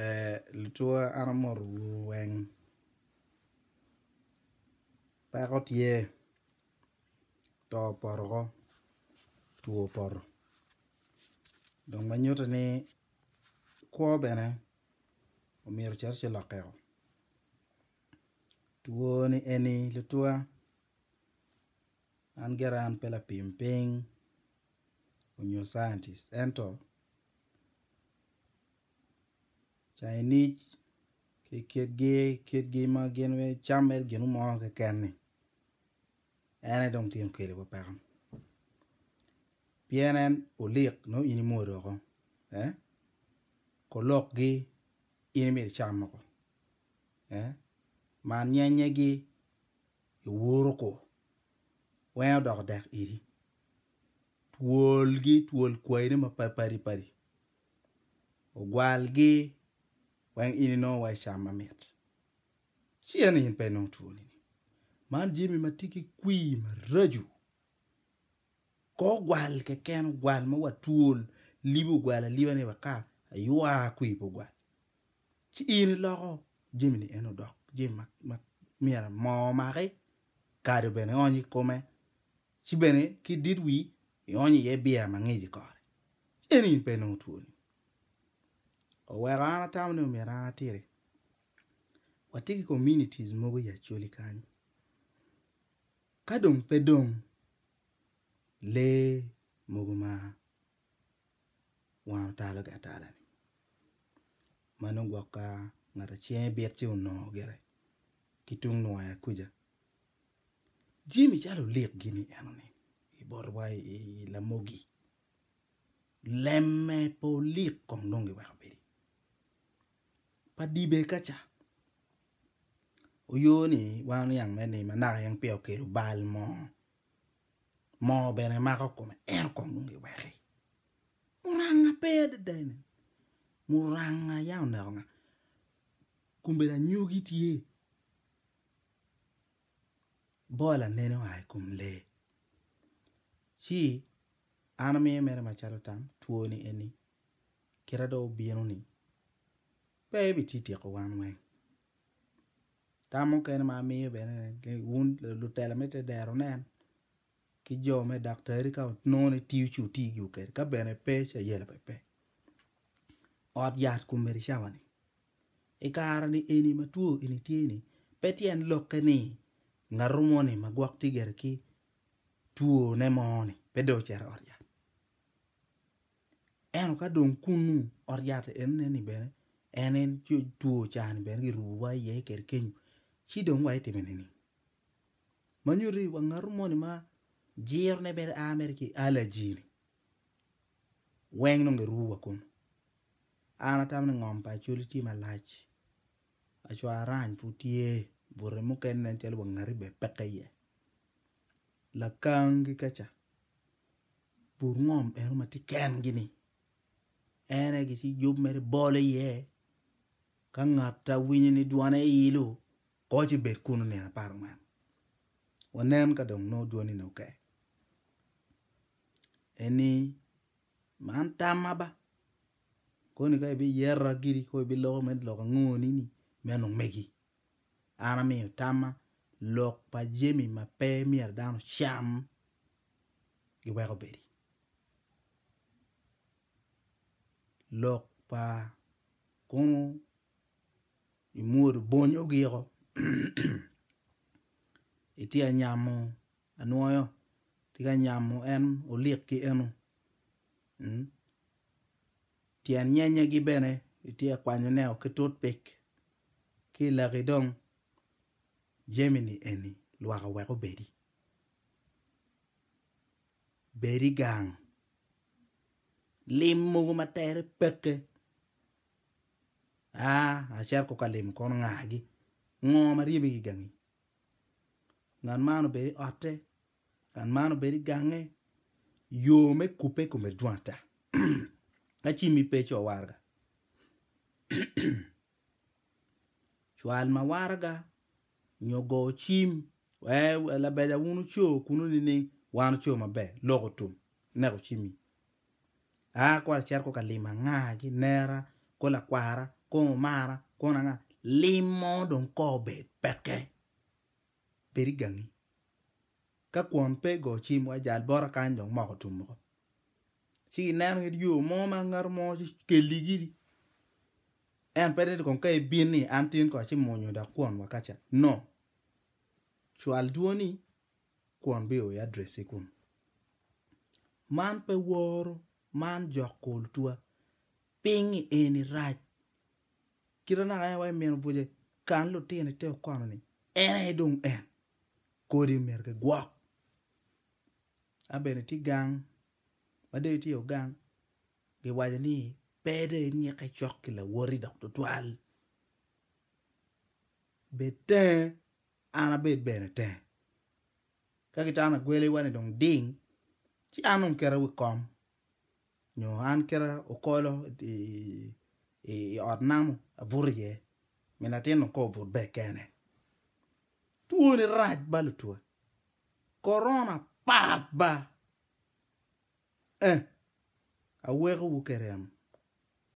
Uh, eh, letoa ana mor weng. Parot ye. To porgo. Tuo por. Dong ba nyota ni. Kwa bene. Omir cher che lakeo. Tuo ni eni letoa. An geran pela pimping. Onyo scientist. Ento. Ento. Chaynich, ke ketge, ketge man genwe, chanmel genou man anke kenne. Ene donk ten kwele wapakam. Pyenen, o lek nou inimor wakon. Kolok ge, inimel chanmako. Man nyenye ge, yowor e wako. Wen wadak dek iri. Tuol ge, tuol kwayne wapay pari pari. O gwal ge, weng ininon waj sa mamet. Si ene inpe nou touni. Man jemi matiki kwi marajou. Ko gwal keken gwal ma wad toul, libu gwala liba ne wakam, ayou wak kwi pou gwal. Si ini logo, jemi ni eno dok. Jemi ma mera mou ma re, kade benen yonji kome. Si benen, ki ditwi, yonji ye beya mangeji kore. Si ene inpe nou touni. oweko an atam ni omiera an atire wati gi communities mogo yacholi kanyo ka dong pe dong lee mogo ma wan otalo gi atala ni mano gwok ka ng'ato chieng bit ci unowo gire ki tung nuoya kuja jimi chalo liek gini enoni iborwa ilamogi lemme po liek kong dong giweko ปดีเบกะจ้ะโอ้ยนี่ว่าอย่างแม่นี่มานักยังเปียวเกลือบาลมอมอเบนมาก็คุมเอร์กองดุงเวรีมูรังเปียดได้เนี่ยมูรังยาวเนี่ยงคุมเบนยูกิทีบอลันเนี่ยว่าคุมเล่ชีอันนี้แม่มาชาร์ตัมทัวร์นี่เอ็นนี่เคราดอบีนุนี่ pe ebi ti tieko wan weng ta mukene ma miyo bene un lutelo me te dero nen ki jo me daktari ka nono tiyo chu ti gi uker ka bene pe cha yele pe pe ot yat ku meri shawa ni ikara ni eni matuo ini tieni pe tien loke ni ngarumo ni magwak tiger ki tuo ne moni pe do chere ot yat eno ka dong kunu ot yat ene ni bene enen tuo chan ber gi ruwa ye ker ken chi dong wa itimen e ni manyuri wa ngarumoni ma jir ne ber amer ki ala jiri weng nonge ruwa kun ana tam ni ngom pa chuli ti malach acho aran fu tie bure mu ken nen chel wa ngari be peke ye la kangi kacha bur ngom eru mati ken gini ene gi si jub meri bole ye ka ng'ata winyo ni dwane ilo koci bet kuno nen apar ng'wen wanen ka dong nodwani ne oke eni man tama ba koni ka ibi yerra giri ko ibi loko med loka ng'onini meno megi an amiyo tama lok pa jemi mape mier dano cham giweko bedi lok pa kuno imuor bony ogiko iti e anyamo anwoyo ti ka nyamo en olik ki eno mm? tien nyenye gi bene iti e akwanyo neo e ki tut pik ki ilaki dong jemini eni lwaka weko bedi beri gang lim mogo matere peke a ah, acer ko kalim kon ng'agi ng'o mariemi gi gang'i ng'an man obed i otte ng'an man obed i gang'e yo me kupe kome dwan ta aci mi pecho owarga cwal ma warga nyo go cim eh, labeja wunu co kunu nini wan co mabe loko tum neko cimi a ah, kwar cer ko kalim ang'agi nera ko lakwara kun mara kun anga limodon ko bet peke beri gangi ka kwon pe go chim wa e jal bora kan dong mo tum mo si nan ngi yu mo ma ngar mo si ke ligiri en pe kon kai bin ni antin ko chi mo da kwon wa kacha no chual duoni kwon bi o ya dresi kun man pe woro man jokol tua pingi eni rach kita na kaya wai mien vuje kan lu tin te kono ni ene dung en kodi mer ke gwa abene ti gang bade ti o gang ge waje ni pede ni ka chok ki la wori dok to twal bete ana be bene te ka ki tana gwele wani dung ding ci anun kera wi kom nyo an kera okolo di eh, e, ɔt nam vur ye min atin ko vur be kene tuoni raj balu tua korona pat ba eh awego wukerem